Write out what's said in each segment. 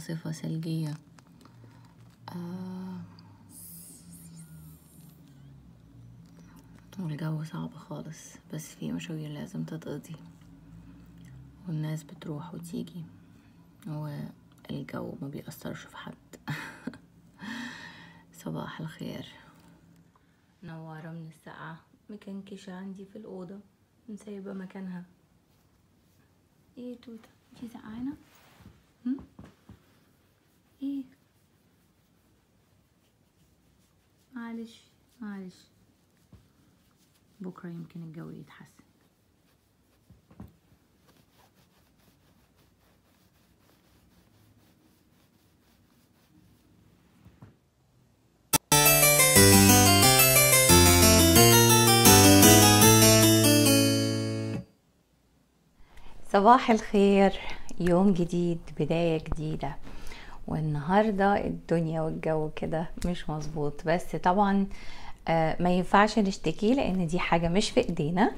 عاصفة ثلجية آه الجو صعب خالص بس في مشاوير لازم تتقضي والناس بتروح وتيجي والجو ما بيأثرش في حد صباح الخير نوارة من الساعة كيشة عندي في الأوضة مسيبة مكانها ايه توتة انتي سقعانة ايه معلش معلش بكرة يمكن الجو يتحسن صباح الخير يوم جديد بداية جديدة والنهارده الدنيا والجو كده مش مظبوط بس طبعا آه، ما ينفعش نشتكي لان دي حاجه مش في ايدينا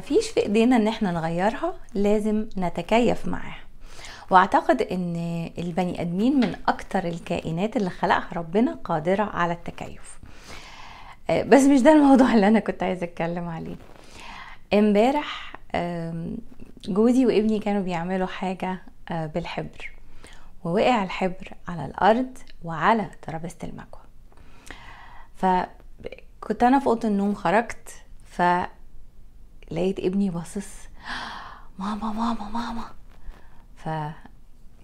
فيش في ايدينا ان احنا نغيرها لازم نتكيف معاها واعتقد ان البني ادمين من اكتر الكائنات اللي خلقها ربنا قادره على التكيف آه، بس مش ده الموضوع اللي انا كنت عايزه اتكلم عليه امبارح جودي وابني كانوا بيعملوا حاجه آه، بالحبر ووقع الحبر على الأرض وعلى ترابيزة المكوى فكنت أنا في أوضة النوم خرجت فلقيت ابني باصص ماما ماما ماما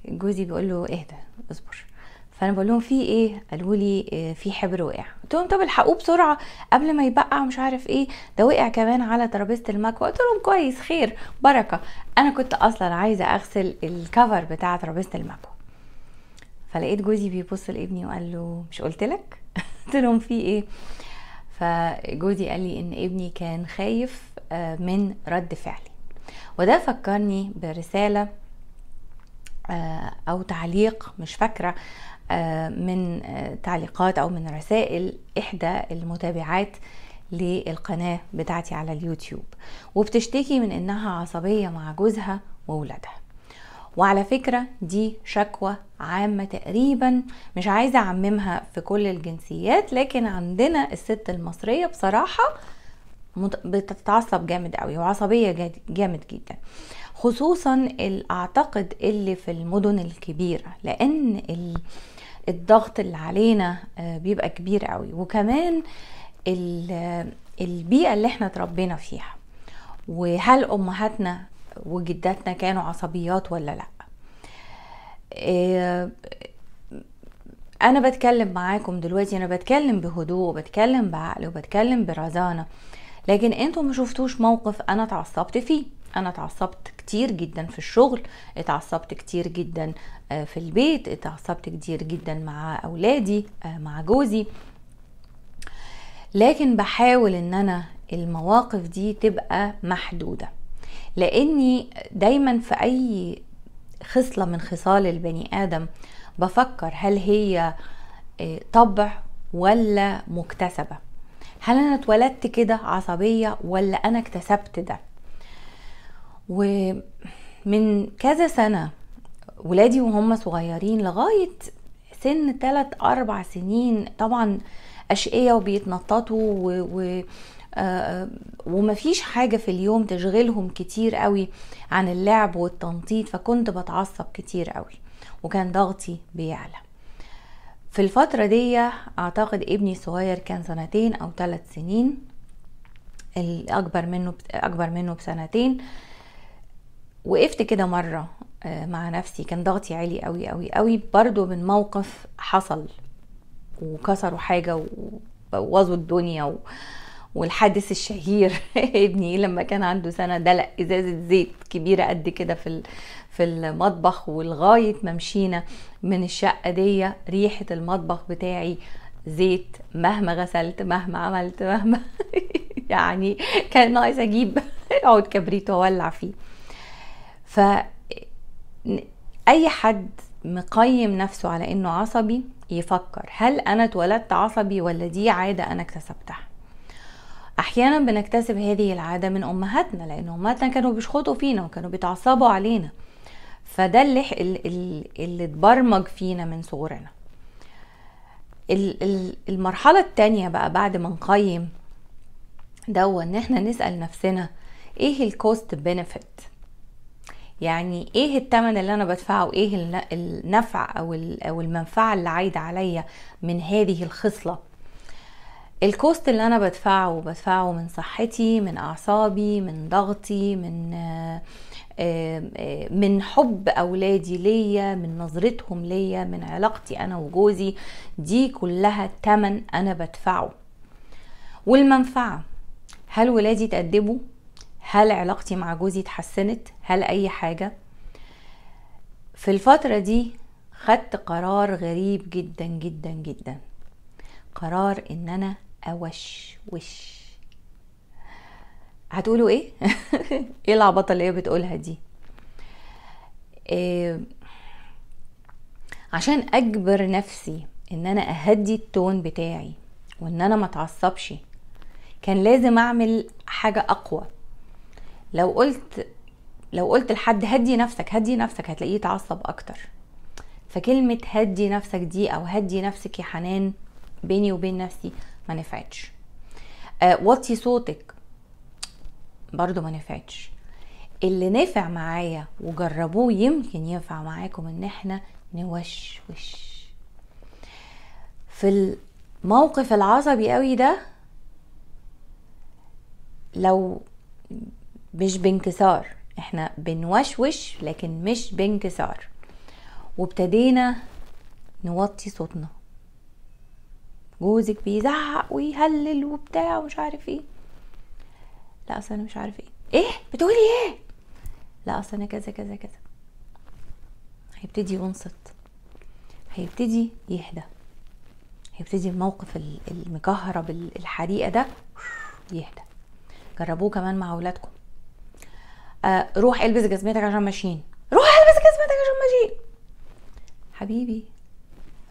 فجوزي بيقول له اهدى اصبر فانا بقول لهم في ايه قالوا لي آه، في حبر وقع قلت لهم طب الحقوه بسرعه قبل ما يبقع مش عارف ايه ده وقع كمان على ترابيزه المكوى قلت لهم كويس خير بركه انا كنت اصلا عايزه اغسل الكفر بتاع ترابيزه المكوى فلقيت جوزي بيبص لابني وقال له مش قلت لك قلت لهم في ايه فجوزي قال لي ان ابني كان خايف آه، من رد فعلي وده فكرني برساله آه، او تعليق مش فاكره آه، من آه، تعليقات أو من رسائل إحدى المتابعات للقناة بتاعتي على اليوتيوب وبتشتكي من إنها عصبية مع جوزها وولادها وعلى فكرة دي شكوى عامة تقريبا مش عايزة أعممها في كل الجنسيات لكن عندنا الست المصرية بصراحة بتتعصب جامد قوي وعصبية جامد جدا خصوصا اعتقد اللي في المدن الكبيرة لأن الضغط اللي علينا آه، بيبقى كبير قوي وكمان البيئه اللي احنا اتربينا فيها وهل امهاتنا وجداتنا كانوا عصبيات ولا لا آه، انا بتكلم معاكم دلوقتي انا بتكلم بهدوء وبتكلم بعقل وبتكلم برزانه لكن انتوا ما شفتوش موقف انا اتعصبت فيه انا اتعصبت كتير جدا في الشغل اتعصبت كتير جدا آه، في البيت اتعصبت كتير جدا مع اولادي آه، مع جوزي لكن بحاول ان انا المواقف دي تبقى محدوده لاني دايما في اي خصله من خصال البني ادم بفكر هل هي آه، طبع ولا مكتسبه هل انا اتولدت كده عصبيه ولا انا اكتسبت ده ومن كذا سنة ولادي وهم صغيرين لغاية سن 3 أربع سنين طبعا أشقية وبيتنططوا و... و... آه،, آه ومفيش حاجة في اليوم تشغلهم كتير قوي عن اللعب والتنطيط فكنت بتعصب كتير قوي وكان ضغطي بيعلى في الفترة دي أعتقد ابني الصغير كان سنتين أو ثلاث سنين الأكبر منه أكبر منه بسنتين وقفت كده مرة آه، مع نفسي كان ضغطي عالي قوي قوي قوي برضو من موقف حصل وكسروا حاجة وبوظوا الدنيا و... والحادث الشهير ابني لما كان عنده سنة دلق إزازة زيت كبيرة قد كده في ال... في المطبخ ولغاية ما مشينا من الشقة دي ريحة المطبخ بتاعي زيت مهما غسلت مهما عملت مهما يعني كان ناقص اجيب اقعد كبريت واولع فيه ف اي حد مقيم نفسه على انه عصبي يفكر هل انا اتولدت عصبي ولا دي عاده انا اكتسبتها احيانا بنكتسب هذه العاده من امهاتنا لان امهاتنا كانوا بيشخطوا فينا وكانوا بيتعصبوا علينا فده اللي اللي اتبرمج فينا من صغرنا المرحله التانية بقى بعد ما نقيم دوا ان احنا نسال نفسنا ايه الكوست بنفيت يعني ايه التمن اللي انا بدفعه وايه النفع او او المنفعه اللي عايده عليا من هذه الخصله الكوست اللي انا بدفعه بدفعه من صحتي من اعصابي من ضغطي من آه، آه، من حب اولادي ليا من نظرتهم ليا من علاقتي انا وجوزي دي كلها تمن انا بدفعه والمنفعه هل ولادي تأدبوا هل علاقتي مع جوزي اتحسنت هل اي حاجه في الفتره دي خدت قرار غريب جدا جدا جدا قرار ان انا اوش وش هتقولوا ايه ايه العبطه اللي هي بتقولها دي إيه عشان اجبر نفسي ان انا اهدي التون بتاعي وان انا ما اتعصبش كان لازم اعمل حاجه اقوى لو قلت لو قلت لحد هدي نفسك هدي نفسك هتلاقيه يتعصب اكتر فكلمة هدي نفسك دي او هدي نفسك يا حنان بيني وبين نفسي ما نفعتش آه، وطي صوتك برضو ما نفعتش اللي نفع معايا وجربوه يمكن ينفع معاكم ان احنا نوشوش في الموقف العصبي قوي ده لو مش بانكسار احنا بنوشوش لكن مش بانكسار وابتدينا نوطي صوتنا جوزك بيزعق ويهلل وبتاع ومش عارف ايه لا اصل انا مش عارف ايه ايه بتقولي ايه لا اصل انا كذا كذا كذا هيبتدي ينصت هيبتدي يهدى هيبتدي الموقف المكهرب الحريقه ده يهدى جربوه كمان مع اولادكم آه، روح البس جزمتك عشان ماشيين روح البس جزمتك عشان ماشيين حبيبي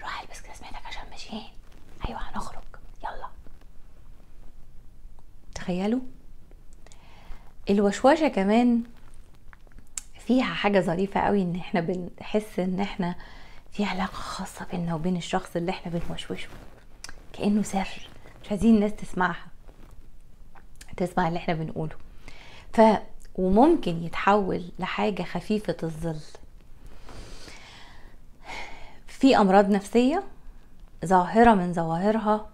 روح البس جزمتك عشان ماشيين ايوه هنخرج يلا تخيلوا الوشوشه كمان فيها حاجه ظريفه قوي ان احنا بنحس ان احنا في علاقه خاصه بينا وبين الشخص اللي احنا بنوشوشه كانه سر مش عايزين الناس تسمعها تسمع اللي احنا بنقوله ف وممكن يتحول لحاجة خفيفة الظل في أمراض نفسية ظاهرة من ظواهرها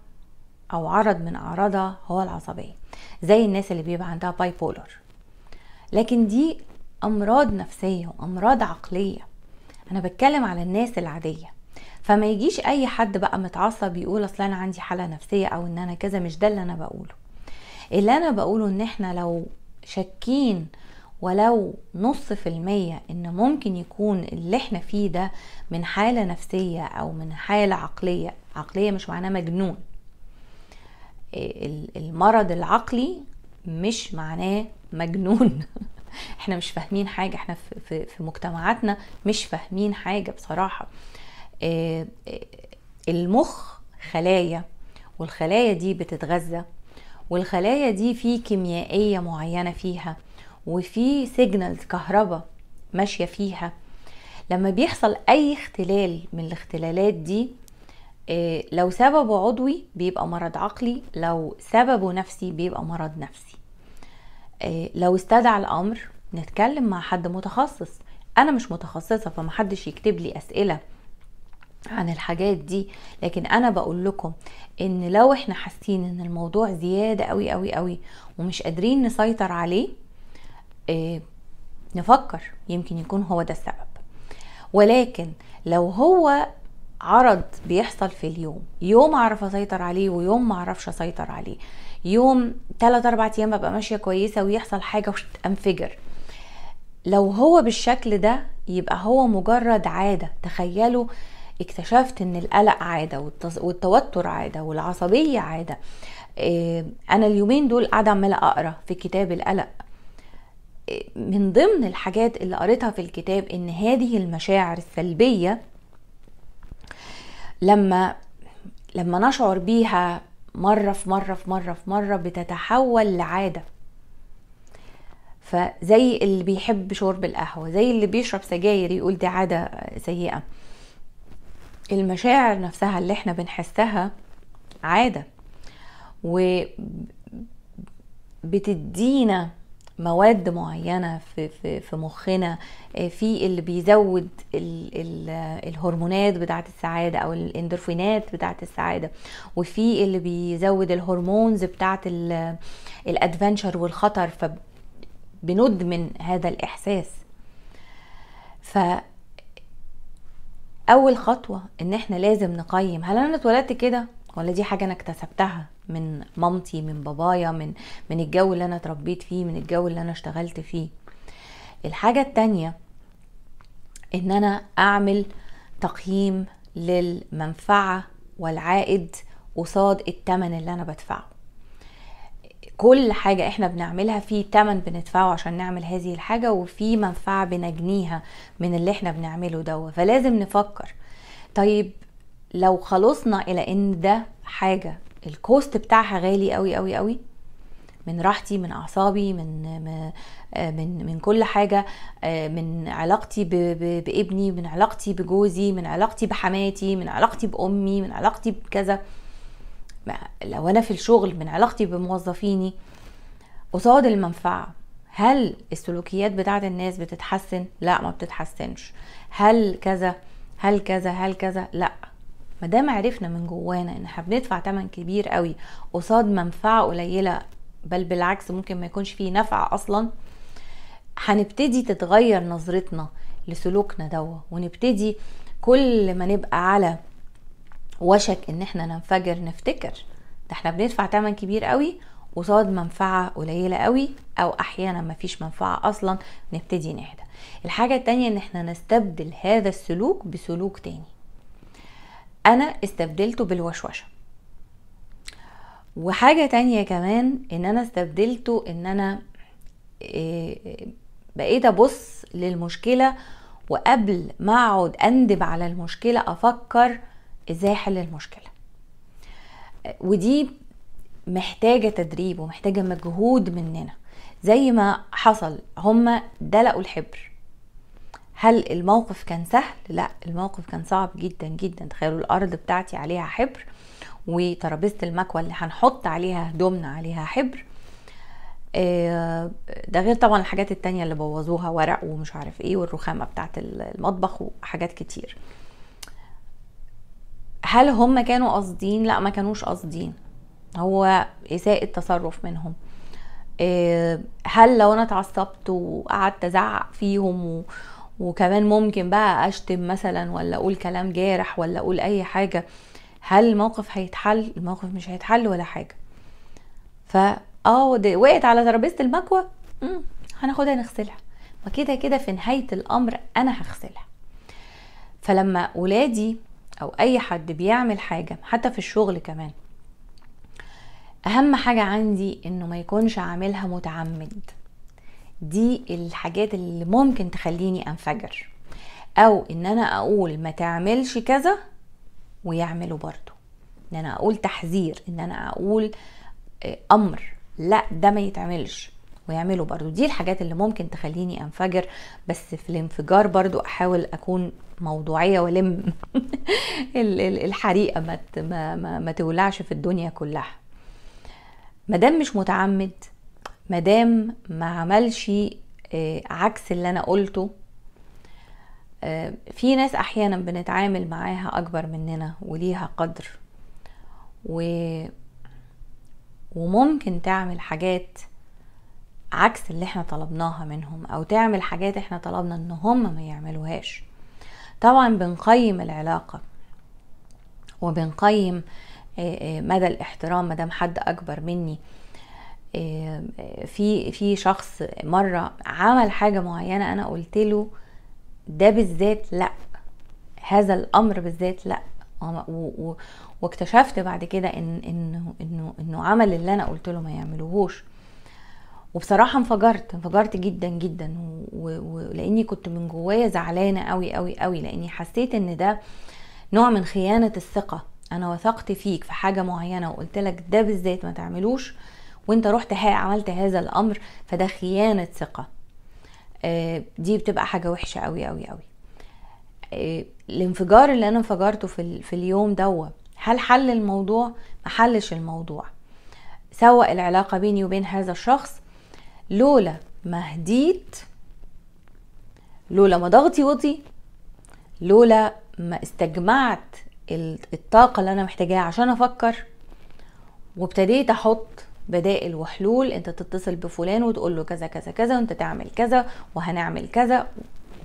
أو عرض من أعراضها هو العصبية زي الناس اللي بيبقى عندها باي بولر لكن دي أمراض نفسية وأمراض عقلية أنا بتكلم على الناس العادية فما يجيش أي حد بقى متعصب يقول أصل أنا عندي حالة نفسية أو إن أنا كذا مش ده اللي أنا بقوله اللي أنا بقوله إن إحنا لو شاكين ولو نص في المية ان ممكن يكون اللي احنا فيه ده من حالة نفسية او من حالة عقلية عقلية مش معناه مجنون آه، المرض العقلي مش معناه مجنون احنا مش فاهمين حاجة احنا في, في مجتمعاتنا مش فاهمين حاجة بصراحة آه، آه، المخ خلايا والخلايا دي بتتغذى والخلايا دي في كيميائية معينة فيها وفي سيجنالز كهرباء ماشية فيها لما بيحصل أي اختلال من الاختلالات دي آه، لو سببه عضوي بيبقى مرض عقلي لو سببه نفسي بيبقى مرض نفسي آه، لو استدعى الأمر نتكلم مع حد متخصص أنا مش متخصصة فمحدش يكتب لي أسئلة عن الحاجات دي لكن انا بقول لكم ان لو احنا حاسين ان الموضوع زياده قوي قوي قوي ومش قادرين نسيطر عليه اه نفكر يمكن يكون هو ده السبب ولكن لو هو عرض بيحصل في اليوم يوم اعرف اسيطر عليه ويوم ما اعرفش اسيطر عليه يوم 3 4 ايام ببقى ماشيه كويسه ويحصل حاجه انفجر لو هو بالشكل ده يبقى هو مجرد عاده تخيلوا اكتشفت ان القلق عاده والتوتر عاده والعصبيه عاده آه، انا اليومين دول قاعده عماله اقرا في كتاب القلق آه، من ضمن الحاجات اللي قريتها في الكتاب ان هذه المشاعر السلبيه لما لما نشعر بيها مرة في مرة في مرة في مرة بتتحول لعادة فزي اللي بيحب شرب القهوة زي اللي بيشرب سجاير يقول دي عادة سيئة المشاعر نفسها اللي احنا بنحسها عادة وبتدينا مواد معينة في, في, في مخنا آه، في اللي بيزود الهرمونات بتاعة السعادة أو الاندورفينات بتاعة السعادة وفي اللي بيزود الهرمونز بتاعة الادفنشر والخطر فبندمن هذا الإحساس ف اول خطوه ان احنا لازم نقيم هل انا اتولدت كده ولا دي حاجه انا اكتسبتها من مامتي من بابايا من من الجو اللي انا اتربيت فيه من الجو اللي انا اشتغلت فيه الحاجه التانية ان انا اعمل تقييم للمنفعه والعائد قصاد التمن اللي انا بدفعه كل حاجة احنا بنعملها في تمن بندفعه عشان نعمل هذه الحاجة وفي منفعة بنجنيها من اللي احنا بنعمله ده فلازم نفكر طيب لو خلصنا الى ان ده حاجة الكوست بتاعها غالي قوي قوي قوي من راحتي من اعصابي من آه، من من كل حاجه آه، من علاقتي بابني من علاقتي بجوزي من علاقتي بحماتي من علاقتي بامي من علاقتي بكذا لو انا في الشغل من علاقتي بموظفيني قصاد المنفعه هل السلوكيات بتاعت الناس بتتحسن لا ما بتتحسنش هل كذا هل كذا هل كذا لا ما دام عرفنا من جوانا ان احنا بندفع تمن كبير قوي قصاد منفعه قليله بل بالعكس ممكن ما يكونش فيه نفع اصلا هنبتدي تتغير نظرتنا لسلوكنا دوا ونبتدي كل ما نبقى على وشك ان احنا ننفجر نفتكر ده احنا بندفع تمن كبير قوي قصاد منفعة قليلة قوي او احيانا مفيش منفعة اصلا نبتدي نهدى الحاجة التانية ان احنا نستبدل هذا السلوك بسلوك تاني انا استبدلته بالوشوشة وحاجة تانية كمان ان انا استبدلته ان انا آه، بقيت ابص للمشكلة وقبل ما اقعد اندب على المشكلة افكر ازاي احل المشكله ودي محتاجه تدريب ومحتاجه مجهود مننا زي ما حصل هما دلقوا الحبر هل الموقف كان سهل لا الموقف كان صعب جدا جدا تخيلوا الارض بتاعتي عليها حبر وترابيزه المكوى اللي هنحط عليها هدومنا عليها حبر آه، ده غير طبعا الحاجات التانية اللي بوظوها ورق ومش عارف ايه والرخامه بتاعت المطبخ وحاجات كتير هل هم كانوا قاصدين لا ما كانوش قاصدين هو اساءة تصرف منهم آه، هل لو انا اتعصبت وقعدت ازعق فيهم و... وكمان ممكن بقى اشتم مثلا ولا اقول كلام جارح ولا اقول اي حاجه هل الموقف هيتحل الموقف مش هيتحل ولا حاجه ف اه وقعت على ترابيزه المكوى هناخدها نغسلها ما كده كده في نهايه الامر انا هغسلها فلما ولادي او اي حد بيعمل حاجه حتى في الشغل كمان اهم حاجه عندي انه ما يكونش عاملها متعمد دي الحاجات اللي ممكن تخليني انفجر او ان انا اقول ما تعملش كذا ويعمله برضه ان انا اقول تحذير ان انا اقول آه، امر لا ده ما يتعملش ويعملوا برضو دي الحاجات اللي ممكن تخليني انفجر بس في الانفجار برضو احاول اكون موضوعية ولم الحريقة ما, ما, ما تولعش في الدنيا كلها مدام مش متعمد مدام ما عملش آه، عكس اللي انا قلته آه، في ناس احيانا بنتعامل معاها اكبر مننا وليها قدر و... وممكن تعمل حاجات عكس اللي احنا طلبناها منهم او تعمل حاجات احنا طلبنا ان هم ما يعملوهاش طبعا بنقيم العلاقة وبنقيم آه، آه، مدى الاحترام مدام حد اكبر مني آه، في في شخص مرة عمل حاجة معينة انا قلت له ده بالذات لا هذا الامر بالذات لا واكتشفت بعد كده ان انه انه انه عمل اللي انا قلت له ما يعملوهوش وبصراحه انفجرت انفجرت جدا جدا ولاني كنت من جوايا زعلانه قوي قوي قوي لاني حسيت ان ده نوع من خيانه الثقه انا وثقت فيك في حاجه معينه وقلت لك ده بالذات ما تعملوش وانت رحت عملت هذا الامر فده خيانه ثقه آه، دي بتبقى حاجه وحشه قوي قوي قوي آه، الانفجار اللي انا انفجرته في, في اليوم دوا هل حل الموضوع ما حلش الموضوع سوى العلاقه بيني وبين هذا الشخص لولا ما هديت لولا ما ضغطي وطي لولا ما استجمعت الطاقة اللي أنا محتاجاها عشان أفكر وابتديت أحط بدائل وحلول أنت تتصل بفلان وتقول له كذا كذا كذا وأنت تعمل كذا وهنعمل كذا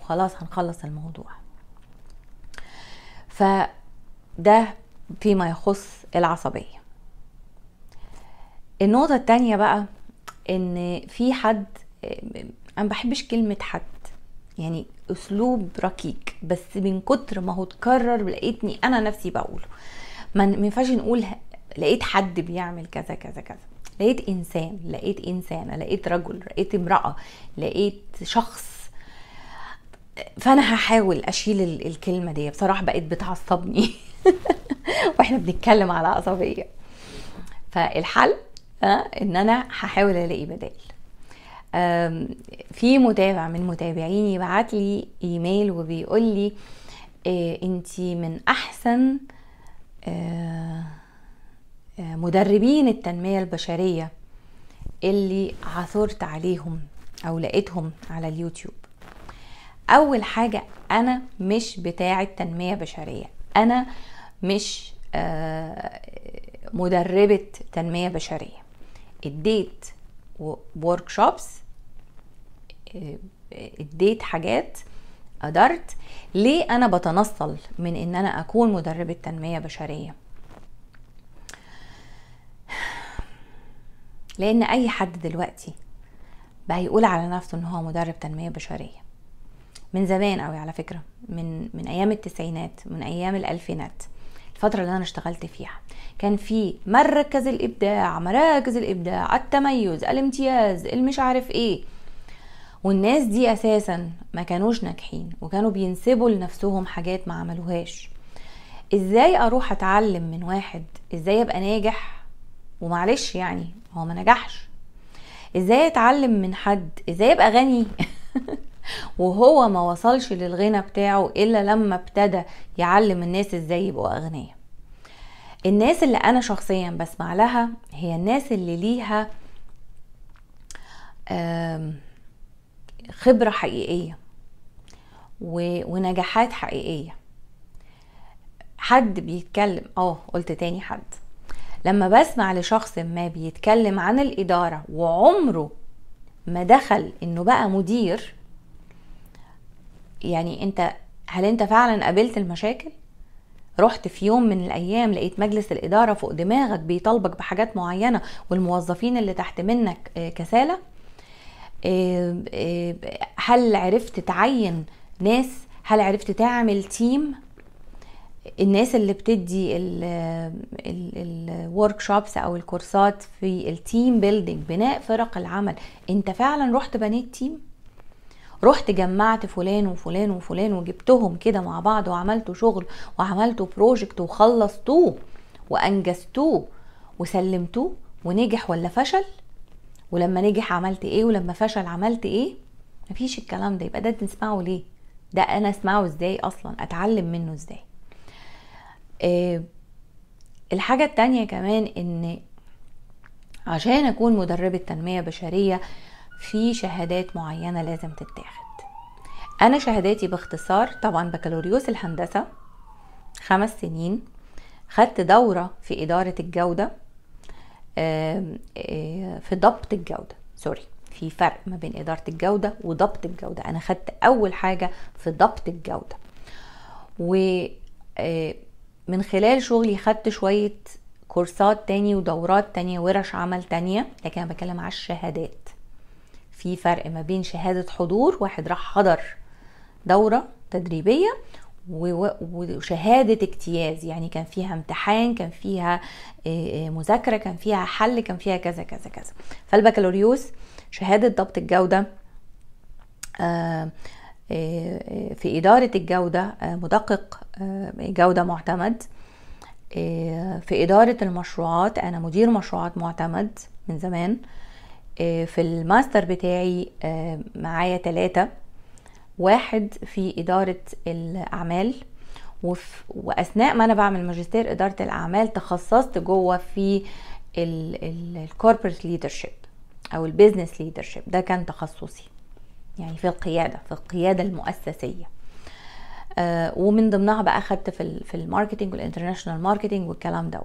وخلاص هنخلص الموضوع فده فيما يخص العصبية النقطة التانية بقى ان في حد انا بحبش كلمه حد يعني اسلوب ركيك بس من كتر ما هو اتكرر لقيتني انا نفسي بقوله ما ينفعش نقول لقيت حد بيعمل كذا كذا كذا لقيت انسان لقيت انسانه لقيت رجل لقيت امراه لقيت شخص فانا هحاول اشيل الكلمه دي بصراحه بقت بتعصبني واحنا بنتكلم على عصبيه فالحل ان انا هحاول الاقي بدائل في متابع من متابعيني بعت لي ايميل وبيقول لي آه، انت من احسن آه، آه، مدربين التنميه البشريه اللي عثرت عليهم او لقيتهم على اليوتيوب اول حاجه انا مش بتاعه تنميه بشريه انا مش مدربه تنميه بشريه اديت ورك شوبس اديت آه، حاجات قدرت ليه انا بتنصل من ان انا اكون مدربه تنميه بشريه لان اي حد دلوقتي بقى يقول على نفسه ان هو مدرب تنميه بشريه من زمان قوي على فكره من من ايام التسعينات من ايام الالفينات الفترة اللي أنا اشتغلت فيها كان في مركز الإبداع مراكز الإبداع التميز الامتياز المش عارف إيه والناس دي أساسا ما كانوش ناجحين وكانوا بينسبوا لنفسهم حاجات ما عملوهاش ازاي اروح اتعلم من واحد ازاي ابقى ناجح ومعلش يعني هو ما نجحش ازاي اتعلم من حد ازاي ابقى غني وهو ما وصلش للغنى بتاعه الا لما ابتدى يعلم الناس ازاي يبقوا اغنياء الناس اللي انا شخصيا بسمع لها هي الناس اللي ليها خبرة حقيقية ونجاحات حقيقية حد بيتكلم اه قلت تاني حد لما بسمع لشخص ما بيتكلم عن الإدارة وعمره ما دخل إنه بقى مدير يعني انت هل انت فعلا قابلت المشاكل رحت في يوم من الايام لقيت مجلس الاداره فوق دماغك بيطالبك بحاجات معينه والموظفين اللي تحت منك آه، كساله آه، آه، هل عرفت تعين ناس هل عرفت تعمل تيم الناس اللي بتدي الورك شوبس او الكورسات في التيم بيلدينج بناء فرق العمل انت فعلا رحت بنيت تيم رحت جمعت فلان وفلان وفلان وجبتهم كده مع بعض وعملتوا شغل وعملتوا بروجكت وخلصتوه وانجزتوه وسلمتوه ونجح ولا فشل ولما نجح عملت ايه ولما فشل عملت ايه مفيش الكلام ده يبقى ده تسمعه ليه ده انا اسمعه ازاي اصلا اتعلم منه ازاي إيه الحاجة التانية كمان ان عشان اكون مدربة تنمية بشرية في شهادات معينه لازم تتاخد انا شهاداتي باختصار طبعا بكالوريوس الهندسه خمس سنين خدت دوره في اداره الجوده آه، في ضبط الجوده سوري في فرق ما بين اداره الجوده وضبط الجوده انا خدت اول حاجه في ضبط الجوده و آه، من خلال شغلي خدت شويه كورسات تاني ودورات تانية ورش عمل تانية لكن انا بتكلم على الشهادات في فرق ما بين شهادة حضور واحد راح حضر دورة تدريبية وشهادة اجتياز يعني كان فيها امتحان كان فيها آه، آه، مذاكرة كان فيها حل كان فيها كذا كذا كذا فالبكالوريوس شهادة ضبط الجودة آه، في إدارة الجودة مدقق جودة معتمد في إدارة المشروعات أنا مدير مشروعات معتمد من زمان آه، في الماستر بتاعي آه، معايا ثلاثة واحد في إدارة الأعمال وأثناء ما أنا بعمل ماجستير إدارة الأعمال تخصصت جوه في الكوربريت ليدرشيب أو البيزنس ليدرشيب ده كان تخصصي يعني في القيادة في القيادة المؤسسية آه، ومن ضمنها بقى أخدت في في الماركتينج والانترناشونال ماركتينج والكلام ده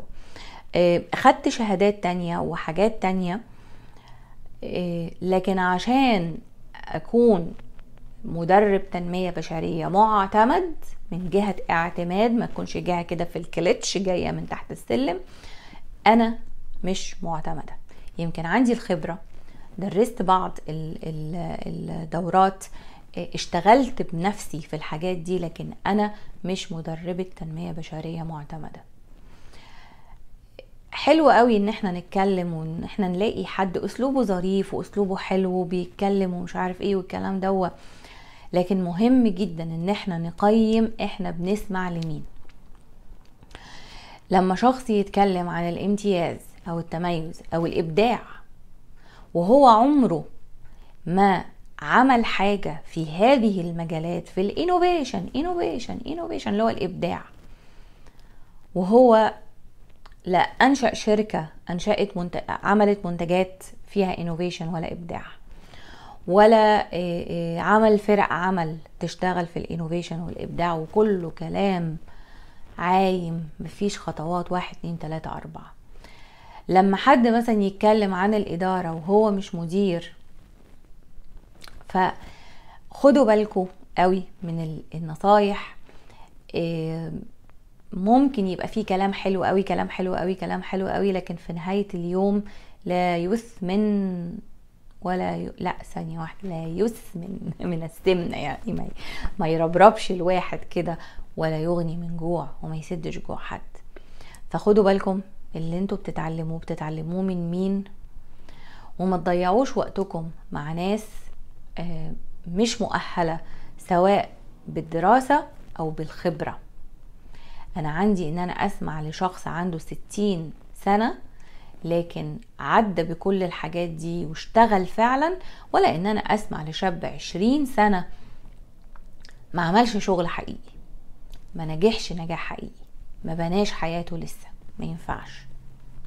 أخدت شهادات تانية وحاجات تانية إيه، لكن عشان اكون مدرب تنمية بشرية معتمد من جهة اعتماد ما تكونش جهة كده في الكليتش جاية من تحت السلم انا مش معتمدة يمكن عندي الخبرة درست بعض الدورات إيه، اشتغلت بنفسي في الحاجات دي لكن انا مش مدربة تنمية بشرية معتمدة حلو قوي ان احنا نتكلم وان احنا نلاقي حد اسلوبه ظريف واسلوبه حلو وبيتكلم ومش عارف ايه والكلام دوت لكن مهم جدا ان احنا نقيم احنا بنسمع لمين لما شخص يتكلم عن الامتياز او التميز او الابداع وهو عمره ما عمل حاجة في هذه المجالات في الانوفيشن انوفيشن انوفيشن اللي هو الابداع وهو لا انشا شركه انشات منتج عملت منتجات فيها انوفيشن ولا ابداع ولا عمل فرق عمل تشتغل في الانوفيشن والابداع وكله كلام عايم مفيش خطوات واحد اتنين تلاتة اربعة لما حد مثلا يتكلم عن الادارة وهو مش مدير فخدوا بالكم قوي من النصايح ممكن يبقى فيه كلام حلو قوي كلام حلو قوي كلام حلو قوي لكن في نهاية اليوم لا يثمن ولا ي... لا ثانية واحدة لا يثمن من السمنة يعني ما, ي... ما يربربش الواحد كده ولا يغني من جوع وما يسدش جوع حد فخدوا بالكم اللي انتوا بتتعلموه بتتعلموه من مين وما تضيعوش وقتكم مع ناس آه، مش مؤهلة سواء بالدراسة أو بالخبرة انا عندي ان انا اسمع لشخص عنده ستين سنه لكن عدى بكل الحاجات دي واشتغل فعلا ولا ان انا اسمع لشاب عشرين سنه ما عملش شغل حقيقي ما نجحش نجاح حقيقي ما بناش حياته لسه ما ينفعش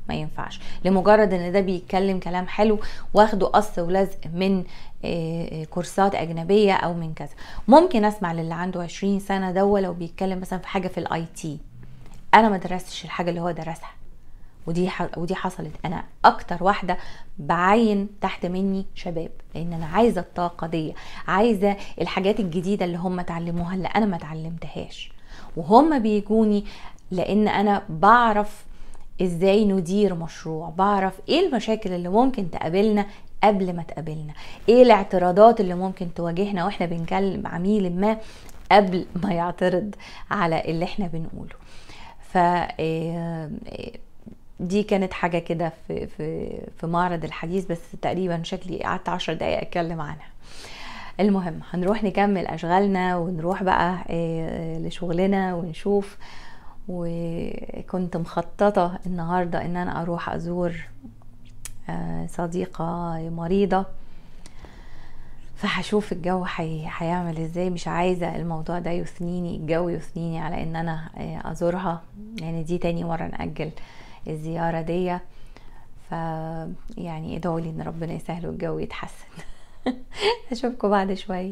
ما ينفعش لمجرد ان ده بيتكلم كلام حلو واخده قص ولزق من آه، آه، كورسات اجنبيه او من كذا ممكن اسمع للي عنده 20 سنه دوا لو بيتكلم مثلا في حاجه في الاي تي انا ما درستش الحاجه اللي هو درسها ودي ودي حصلت انا اكتر واحده بعين تحت مني شباب لان انا عايزه الطاقه دي عايزه الحاجات الجديده اللي هم اتعلموها اللي انا ما اتعلمتهاش وهم بيجوني لان انا بعرف ازاي ندير مشروع بعرف ايه المشاكل اللي ممكن تقابلنا قبل ما تقابلنا ايه الاعتراضات اللي ممكن تواجهنا واحنا بنكلم عميل ما قبل ما يعترض على اللي احنا بنقوله ف آه، دي كانت حاجه كده في في في معرض الحديث بس تقريبا شكلي قعدت عشر دقايق اتكلم عنها المهم هنروح نكمل اشغالنا ونروح بقى آه، لشغلنا ونشوف وكنت مخططة النهاردة ان انا اروح ازور آه، صديقة مريضة فهشوف الجو هيعمل ازاي مش عايزة الموضوع ده يثنيني الجو يثنيني على ان انا آه، ازورها يعني دي تاني مرة نأجل الزيارة دي ف يعني ادعوا لي ان ربنا يسهل الجو يتحسن اشوفكم بعد شويه